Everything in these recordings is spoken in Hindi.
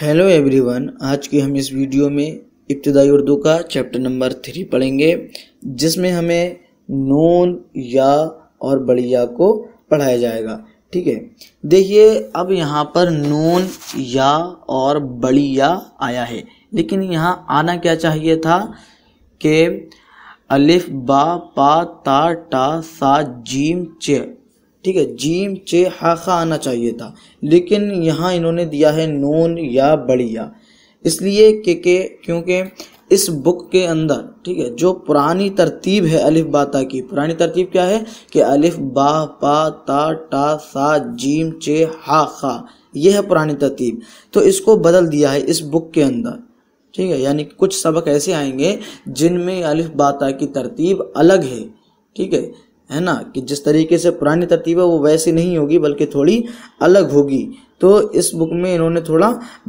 हेलो एवरीवन आज की हम इस वीडियो में इब्तदाई उर्दू का चैप्टर नंबर थ्री पढ़ेंगे जिसमें हमें नून या और बढ़िया को पढ़ाया जाएगा ठीक है देखिए अब यहाँ पर नून या और बढ़िया आया है लेकिन यहाँ आना क्या चाहिए था कि अलिफ बा पा ता टा सा जीम च ठीक है जीम चे हा खा आना चाहिए था लेकिन यहाँ इन्होंने दिया है नून या बढ़िया इसलिए के के क्योंकि इस बुक के अंदर ठीक है जो पुरानी तरतीब है अलिफ बाता की पुरानी तरतीब क्या है कि अलिफ बा पा ता टा सा जीम चे हा खा यह है पुरानी तरतीब तो इसको बदल दिया है इस बुक के अंदर ठीक है यानी कुछ सबक ऐसे आएंगे जिनमें अलिफ बाता की तरतीब अलग है ठीक है है ना कि जिस तरीके से पुरानी तरतीब है वो वैसी नहीं होगी बल्कि थोड़ी अलग होगी तो इस बुक में इन्होंने थोड़ा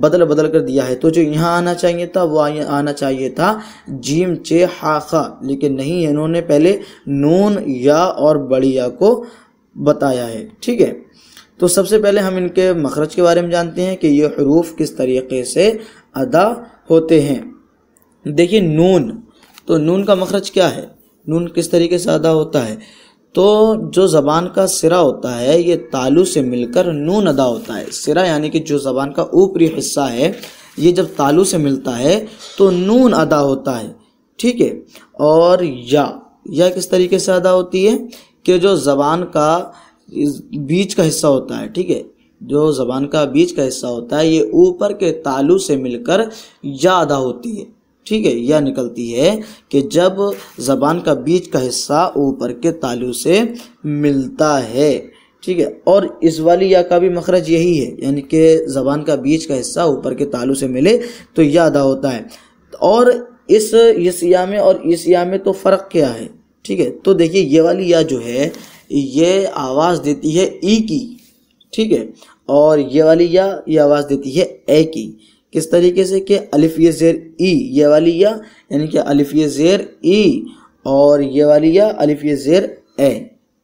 बदल बदल कर दिया है तो जो यहाँ आना चाहिए था वो आना चाहिए था जीम चे हा खा लेकिन नहीं इन्होंने पहले नून या और बड़ी या को बताया है ठीक है तो सबसे पहले हम इनके मखरज के बारे में जानते हैं कि ये हरूफ किस तरीके से अदा होते हैं देखिए नून तो नून का मखरज क्या है नून किस तरीके से अदा होता है तो जो ज़बान का सिरा होता है ये तालू से मिलकर नून अदा होता है सिरा यानी कि जो ज़बान का ऊपरी हिस्सा है ये जब तालू से मिलता है तो नून अदा होता है ठीक है और या या किस तरीके से अदा होती है कि जो ज़बान का बीच का हिस्सा होता है ठीक है जो ज़बान का बीच का हिस्सा होता है ये ऊपर के तालू से मिलकर या अदा होती है ठीक है यह निकलती है कि जब जबान का बीच का हिस्सा ऊपर के तालु से मिलता है ठीक है और इस वाली या का भी मखरज यही है यानी कि जबान का बीच का हिस्सा ऊपर के तालु से मिले तो यह अदा होता है और इस इस या में और इस या में तो फ़र्क क्या है ठीक है तो देखिए ये वाली या जो है ये आवाज़ देती है ई की ठीक है और ये वाली या ये आवाज़ देती है ए की किस तरीके से कि अलिफ ये जेर ई ये वाली या यानी कि अलिफ ये जेर ई और ये वाली या अलिफ ये जेर ए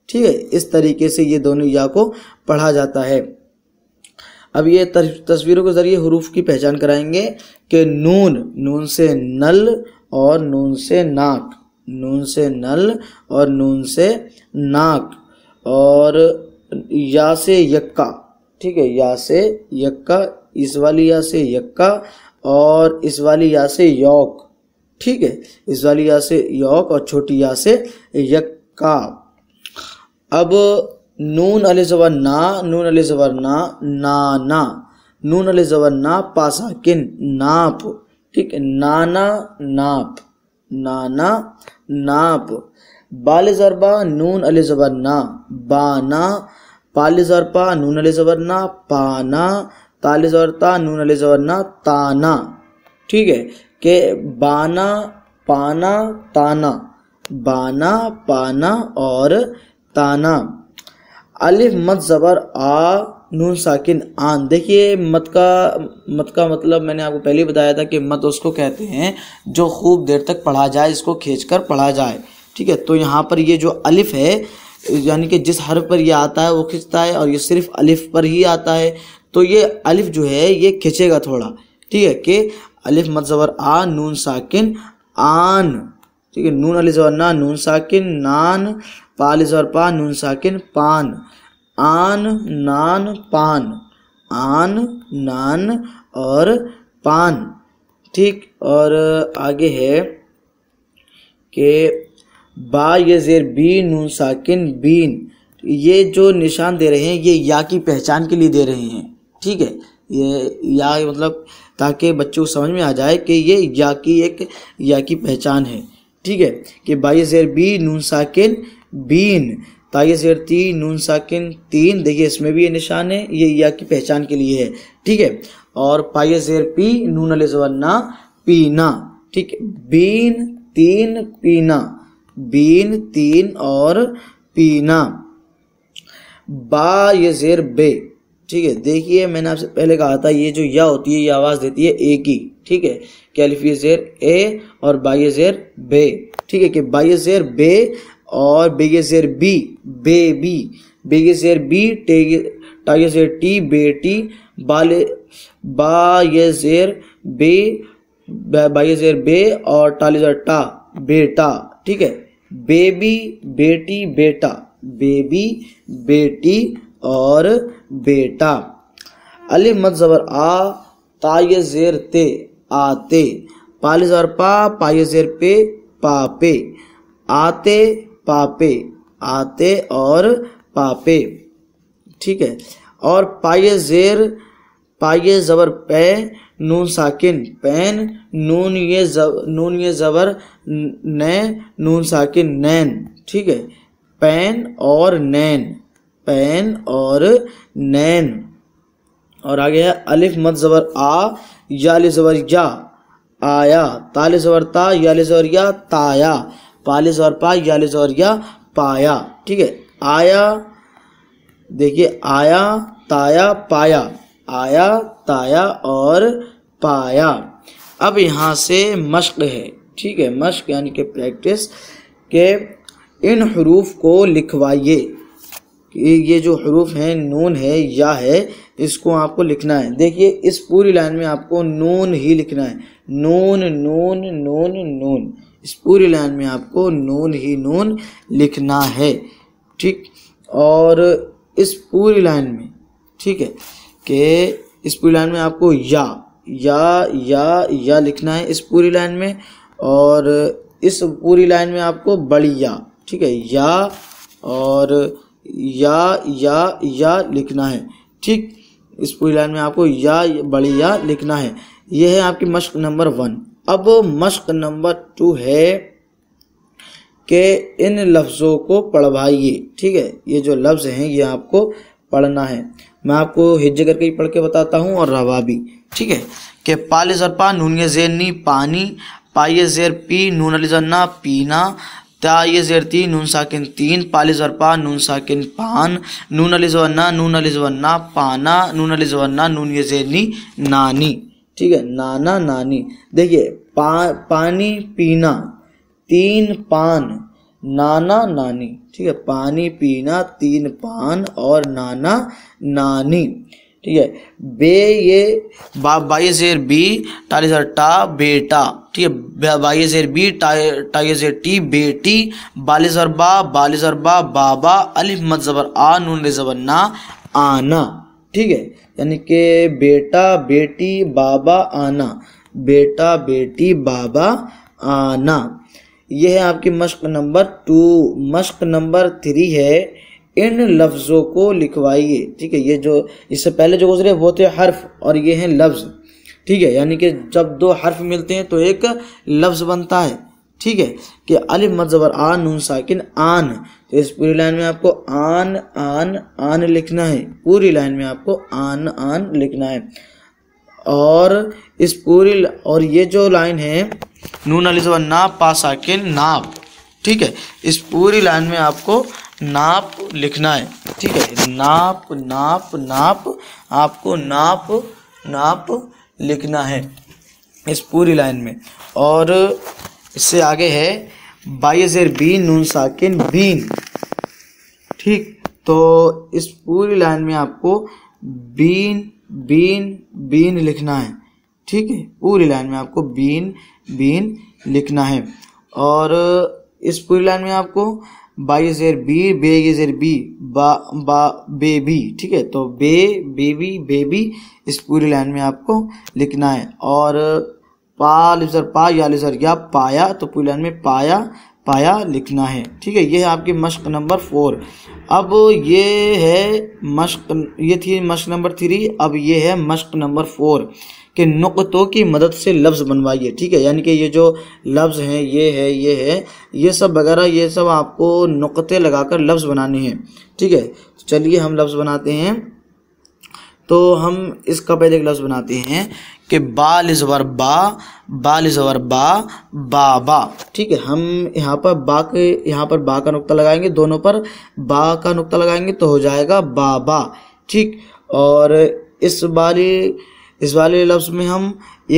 ठीक है इस तरीके से ये दोनों या को पढ़ा जाता है अब ये तस्वीरों के ज़रिए हरूफ की पहचान कराएंगे कि नून नून से नल और नून से नाक नून से नल और नून से नाक और या से यक्का ठीक है या से यक्का इस वाली या से यक्का और इस वाली या से यौक ठीक है इस वाली या से यौक और छोटी या से यक्का अब नून अली जबर ना नून अली जबर ना नाना नून अली जबर ना पासा किन नाप ठीक है नाना नाप नाना नाप बाल जरबा नून अली जबर ना बाना पाल जरपा नून अली जबर ना पाना ताल जवर ता नून अली जबर ना ताना ठीक है के बाना पाना ताना बाना पाना और ताना अलिफ मत जबर आ नून साकिन आन देखिए मत का मत का मतलब मैंने आपको पहले ही बताया था कि मत उसको कहते हैं जो खूब देर तक पढ़ा जाए इसको खींच कर पढ़ा जाए ठीक है तो यहाँ पर ये जो अलिफ है यानी कि जिस हर्फ पर ये आता है वो खींचता है और ये सिर्फ अलिफ पर ही आता है तो ये अलिफ जो है ये खिंचेगा थोड़ा ठीक है कि अलिफ मत जबर आ नून साकिन आन ठीक है नून अली जबर ना नून साकिन नान पा अली जबर पा नून साकिन पान आन नान पान आन नान और पान ठीक और आगे है कि बा ये जेर बी नून साकिन बीन ये जो निशान दे रहे हैं ये या की पहचान के लिए दे रहे हैं ठीक है ये या मतलब ताकि बच्चों को समझ में आ जाए कि ये या की एक या की पहचान है ठीक है कि बाई जेर बी नून साकिन बीन ताई जेर तीन नून साकिन तीन देखिए इसमें भी ये निशान है ये या की पहचान के लिए है ठीक है और पाई जेर पी नून जवाना पीना ठीक है बीन तीन पीना बीन तीन और पीना बा ये जेर बे ठीक है देखिए मैंने आपसे पहले कहा था ये जो या होती है ये आवाज़ देती है ए की ठीक है कैलिफी जेर ए और बाई जेर बे ठीक है कि बाई जेर बे और बेगे जेर बी बे बी बेगे जेर बी टेगे टागे जेर टी बेटी बाले बा जेर बे बाई जेर बे और टाले जेर टा बेटा ठीक है बेबी बेटी बेटा बेबी बेटी और बेटा अली मद जबर आ ताये जेर ते आते पाले जबर पा पाये जेर पे पापे आते पापे आते और पापे ठीक है और पाये जेर पाये जबर पे नून साकिन पैन नून ये जब नून ये जबर नैन नून साकिन नैन ठीक है पैन और नैन पैन और नैन और आगे है अलिफ मत जबर आ या जबर या आया ताले जबर ता या जबर या ताया पाले जबर पा या जबर या पाया ठीक है आया देखिए आया ताया पाया आया ताया और पाया अब यहाँ से मश्क है ठीक है मश्क यानी कि प्रैक्टिस के इन हरूफ को लिखवाइए ये जो हरूफ है नून है या है इसको आपको लिखना है देखिए इस पूरी लाइन में आपको नून ही लिखना है नून नून नून नून इस पूरी लाइन में आपको नून ही नून लिखना है ठीक और इस पूरी लाइन में ठीक है कि इस पूरी लाइन में आपको या या या या लिखना है इस पूरी लाइन में और इस पूरी लाइन में आपको बड़ी या ठीक है या और या या या लिखना है ठीक इस पूरी लाइन में आपको या बड़ी या लिखना है यह है आपकी मश्क नंबर वन अब मश्क नंबर टू है कि इन लफ्ज़ों को पढ़वाइए ठीक है ये जो लफ्ज़ हैं ये आपको पढ़ना है मैं आपको हिज करके पढ़ के बताता हूँ और रवा भी ठीक है कि पाल जर पा नून जेनी पानी पाइए जेर पी नून अली जन्ना पीना ता ये जेरती नून साकिन तीन पालिज जरपा नून साकिन पान नून अलिजवन्ना नून अलिजवन्ना पाना नून अलिजवन्ना नून ये ज़ेरनी नानी ठीक है नाना नानी देखिए पा पानी पीना तीन पान नाना नानी ठीक है पानी पीना तीन पान और नाना नानी ठीक है बे ये बाई जेर बी टाली जेर टा बेटा ठीक है बाई जेर बी टाई जेर टी बेटी बाली जर बा बाली जर बा बाबा अलिफ मत जबर आ नून जबर ना आना ठीक है यानी कि बेटा बेटी बाबा आना बेटा बेटी बाबा आना यह है आपकी मश्क नंबर टू मश्क नंबर थ्री है इन लफ्ज़ों को लिखवाइए ठीक है ये जो इससे पहले जो गुजरे वो थे हर्फ और ये हैं लफ्ज़ ठीक है यानी कि जब दो हर्फ मिलते हैं तो एक लफ्ज़ बनता है ठीक है कि अलि मजबर आन नून साकिन आन तो इस पूरी लाइन में आपको आन आन आन लिखना है पूरी लाइन में आपको आन आन लिखना है और इस पूरी और ये जो लाइन है नून अली जबर ना पा साकिन नाप ठीक है इस पूरी लाइन में आपको नाप लिखना है ठीक है नाप नाप नाप आपको नाप नाप लिखना है इस पूरी लाइन में और इससे आगे है बाइजर बीन नून साकिन बीन ठीक तो इस पूरी लाइन में आपको बीन बीन बीन लिखना है ठीक है पूरी लाइन में आपको बीन बीन लिखना है और इस पूरी लाइन में आपको बाई एयर बी बे एयर बी बा बा बेबी ठीक है तो बे बेबी बेबी इस पूरी लाइन में आपको लिखना है और पा लिजर पा या लिजर या पाया तो पूरी लाइन में पाया पाया लिखना है ठीक है ये है आपकी मश्क नंबर फोर अब ये है मश्क ये थी मश्क नंबर थ्री अब ये है मश्क नंबर फोर कि नुकतों की मदद से लफ्ज़ बनवाइए ठीक है यानी कि ये जो लफ्ज़ हैं ये है ये है ये सब वगैरह ये सब आपको नुकते लगाकर लफ्ज़ बनाने हैं ठीक है चलिए हम लफ्ज़ बनाते हैं तो हम इसका पहले एक लफ्ज़ बनाते हैं कि बाल ज़बर बा बाल ज़बर बा बा ठीक है हम यहाँ पर बा के यहाँ पर बा का नुक्ता लगाएंगे दोनों पर बा का नुक्ता लगाएंगे तो हो जाएगा बाबा ठीक और इस बाली इस वाले लफ्ज़ में हम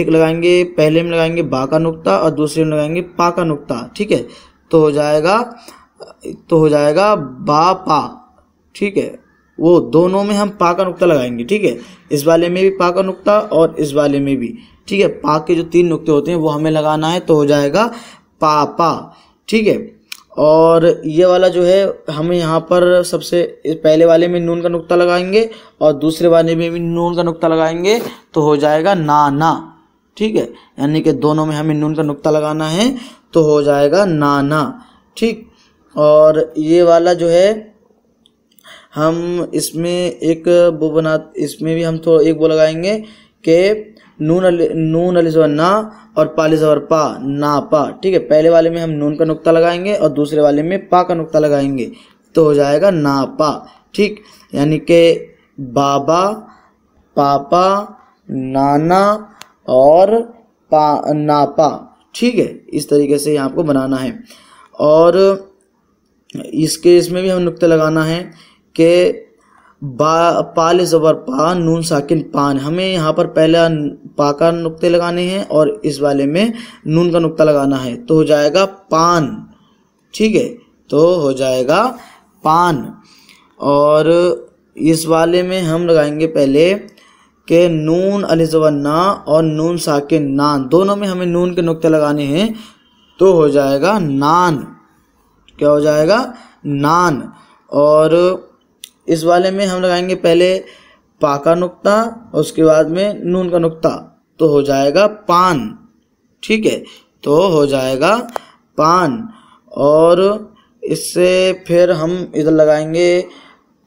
एक लगाएंगे पहले में लगाएंगे बा का नुकता और दूसरे में लगाएंगे पा का नुकता ठीक है तो हो जाएगा तो हो जाएगा बा पा ठीक है वो दोनों में हम पा का नुकता लगाएंगे ठीक है इस वाले में भी पा का नुकता और इस वाले में भी ठीक है पा के जो तीन नुकते होते हैं वो हमें लगाना है तो हो जाएगा पापा ठीक है और ये वाला जो है हम यहाँ पर सबसे पहले वाले में नून का नुक्ता लगाएंगे और दूसरे वाले में भी नून का नुक्ता लगाएंगे तो हो जाएगा ना ना ठीक है यानी कि दोनों में हमें नून का नुक्ता लगाना है तो हो जाएगा ना ना ठीक और ये वाला जो है हम इसमें एक वो बना इसमें भी हम थोड़ा एक वो लगाएंगे कि नून नून अली जवर ना और पाली जवर पा ना पा ठीक है पहले वाले में हम नून का नुक्ता लगाएंगे और दूसरे वाले में पा का नुक्ता लगाएंगे तो हो जाएगा ना पा ठीक यानी कि बाबा पापा नाना और पा नापा ठीक है इस तरीके से यहाँ आपको बनाना है और इसके इसमें भी हम नुक्ता लगाना है कि बा पाल ज़बर पा नून साकिन पान हमें यहाँ पर पहला पा का नुकते लगाने हैं और इस वाले में नून का नुकता लगाना है तो हो जाएगा पान ठीक है तो हो जाएगा पान और इस वाले में हम लगाएंगे पहले के नून ज़बर ना और नून साकिन नान दोनों में हमें नून के नुकते लगाने हैं तो हो जाएगा नान क्या हो जाएगा नान और इस वाले में हम लगाएंगे पहले पा का नुकता उसके बाद में नून का नुकता तो हो जाएगा पान ठीक है तो हो जाएगा पान और इससे फिर हम इधर लगाएंगे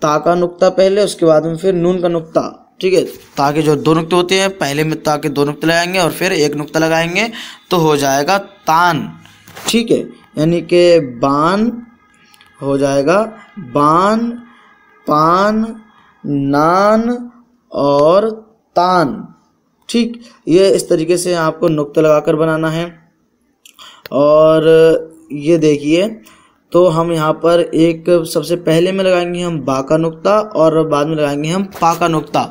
ता का नुकता पहले उसके बाद में फिर नून का नुकता ठीक है ता के जो दो नुकते होते हैं पहले में ता के दो नुकते लगाएंगे और फिर एक नुकता लगाएंगे तो हो जाएगा तान ठीक है यानी कि बान हो जाएगा बान पान नान और तान ठीक ये इस तरीके से आपको नुक्ता लगाकर बनाना है और ये देखिए तो हम यहाँ पर एक सबसे पहले में लगाएंगे हम बा का नुक्ता और बाद में लगाएंगे हम पा का नुक्ता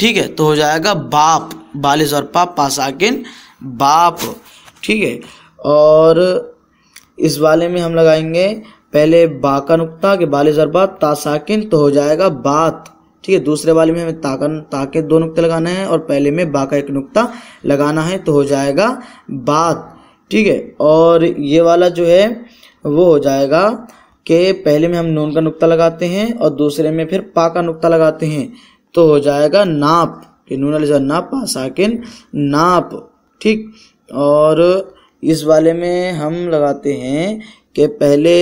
ठीक है तो हो जाएगा बाप बालिस और पा पासाकिन बाप ठीक है और इस वाले में हम लगाएंगे पहले बा का नुकता के बाल जरबा साकिन तो हो जाएगा बात ठीक है दूसरे वाले में हमें ताकन ताके दो नुकते लगाना है और पहले में बा का एक नुकता लगाना है तो हो जाएगा बात ठीक है और ये वाला जो है वो हो जाएगा कि पहले में हम नून का नुकता लगाते हैं और दूसरे में फिर पा का नुकता लगाते हैं तो हो जाएगा नाप कि नून अली नाप पा साकिन नाप ठीक और इस वाले में हम लगाते हैं कि पहले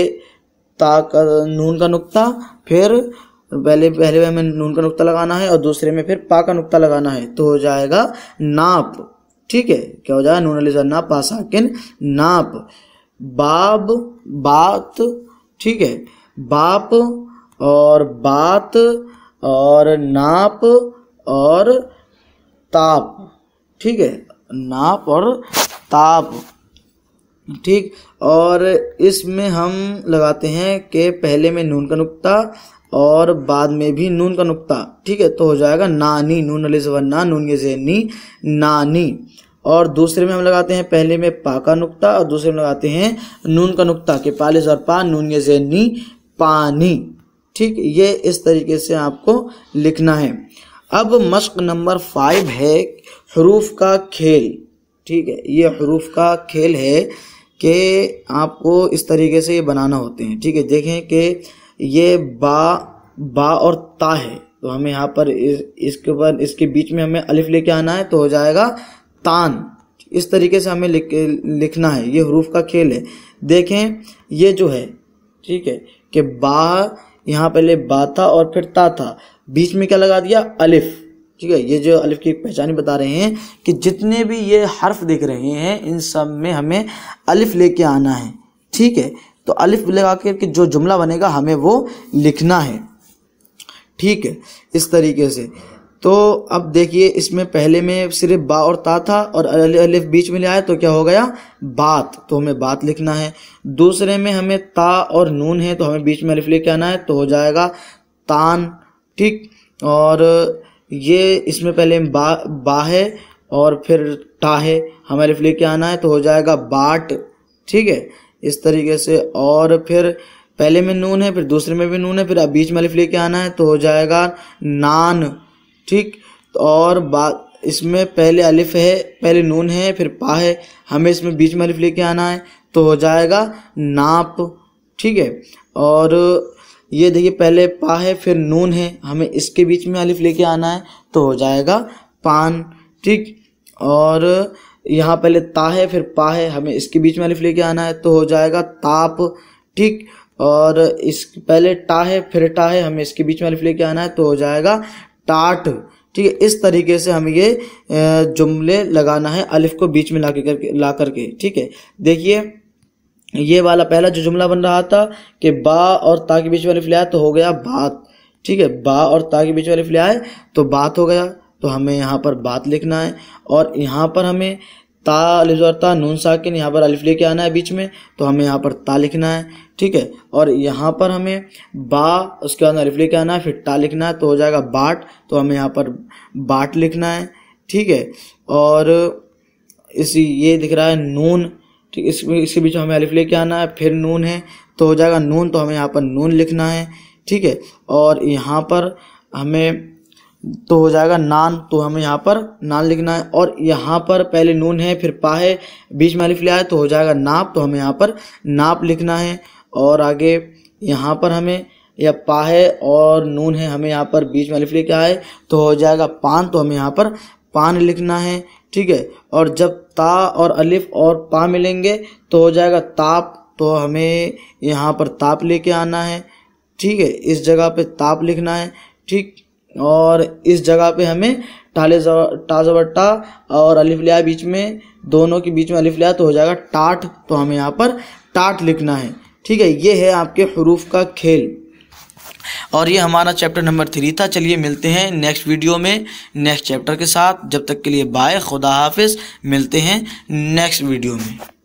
ता नून का नुक्ता फिर पहले पहले में नून का नुकता लगाना है और दूसरे में फिर पा का नुकता लगाना है तो हो जाएगा नाप ठीक है क्या हो जाएगा नून अली पा पासाकिन नाप बाब बात ठीक है बाप और बात और नाप और ताप ठीक है नाप और ताप ठीक और इसमें हम लगाते हैं कि पहले में नून का नुकता और बाद में भी नून का नुकता ठीक है तो हो जाएगा नानी नून अली जबरना नून ये जैनी नानी और दूसरे में हम लगाते हैं पहले में पा का नुकता और दूसरे में लगाते हैं नून का नुकता के पालिस और पा नून ये जैनी पानी ठीक ये इस तरीके से आपको लिखना है अब मश्क नंबर फाइव है हरूफ का खेल ठीक है ये हरूफ का खेल है कि आपको इस तरीके से ये बनाना होते हैं ठीक है देखें कि ये बा बा और ता है तो हमें यहाँ पर इस, इसके ऊपर इसके बीच में हमें अलिफ लेके आना है तो हो जाएगा तान इस तरीके से हमें लिख लिखना है ये हरूफ का खेल है देखें ये जो है ठीक है कि बा यहाँ पहले बा था और फिर ता था बीच में क्या लगा दिया अलिफ ठीक है ये जो अलिफ की पहचान बता रहे हैं कि जितने भी ये हर्फ दिख रहे हैं इन सब में हमें अलिफ लेके आना है ठीक है तो अलिफ लगा के जो जुमला बनेगा हमें वो लिखना है ठीक है इस तरीके से तो अब देखिए इसमें पहले में सिर्फ बा और ता था और अलिफ बीच में ले आया तो क्या हो गया बात तो हमें बात लिखना है दूसरे में हमें ता और नून है तो हमें बीच में अलिफ लेके आना है तो हो जाएगा तान ठीक और ये इसमें पहले बा बा है और फिर टा है हमारे लिए क्या आना है तो हो जाएगा बाट ठीक है इस तरीके से और फिर पहले में नून है फिर दूसरे में भी नून है फिर अब बीच में अलिफ लेके आना है तो हो जाएगा नान ठीक और बा इसमें पहले अलिफ है पहले नून है फिर पा है हमें इसमें बीच में अलिफ लेके आना है तो हो जाएगा नाप ठीक है और ये देखिए पहले पा है फिर नून है हमें इसके बीच में अलिफ लेके आना है तो हो जाएगा पान ठीक और यहाँ पहले ता है फिर पा है हमें इसके बीच में अलिफ लेके आना है तो हो जाएगा ताप ठीक और इस पहले टा है फिर टा है हमें इसके बीच में अलिफ लेके आना है तो हो जाएगा टाट ठीक है इस तरीके से हम ये जुमले लगाना है अलिफ को बीच में ला के करके ला करके ठीक है देखिए ये वाला पहला जो जुमला बन रहा था कि बा और ता के बीच वाली फिलहाल तो हो गया बात ठीक है बा और ता के बीच वाली फिलहाल तो बात हो गया तो हमें यहाँ पर बात लिखना है और यहाँ पर हमें ता अलिफ ता नून साकिन यहाँ पर अलिफ लेके आना है बीच में तो हमें यहाँ पर ता लिखना है ठीक है और यहाँ पर हमें बा उसके बाद अलिफ लेके आना है फिर ता लिखना है तो हो जाएगा बाट तो हमें यहाँ पर बाट लिखना है ठीक है और इसी ये दिख रहा है नून ठीक इसी इसके बीच हमें अलिफ लेके आना है फिर नून है तो हो जाएगा नून तो हमें यहाँ पर नून लिखना है ठीक है और यहाँ पर हमें तो हो जाएगा नान तो हमें यहाँ पर नान लिखना है और यहाँ पर पहले नून है फिर पा है बीच में अलिफ लिया है तो हो जाएगा नाप तो हमें यहाँ पर नाप लिखना है और आगे यहाँ पर हमें या पा है और नून है हमें यहाँ पर बीच में अलिफ लेके आए तो हो जाएगा पान तो हमें यहाँ पर पान लिखना है ठीक है और जब ता और अलिफ और पा मिलेंगे तो हो जाएगा ताप तो हमें यहाँ पर ताप लेके आना है ठीक है इस जगह पे ताप लिखना है ठीक और इस जगह पे हमें टाले टा जबट्टा और अलिफ लिया बीच में दोनों के बीच में अलिफ लिया तो हो जाएगा टाट तो हमें यहाँ पर टाट लिखना है ठीक है ये है आपके हरूफ का खेल और ये हमारा चैप्टर नंबर थ्री था चलिए मिलते हैं नेक्स्ट वीडियो में नेक्स्ट चैप्टर के साथ जब तक के लिए बाय खुदा हाफिज़ मिलते हैं नेक्स्ट वीडियो में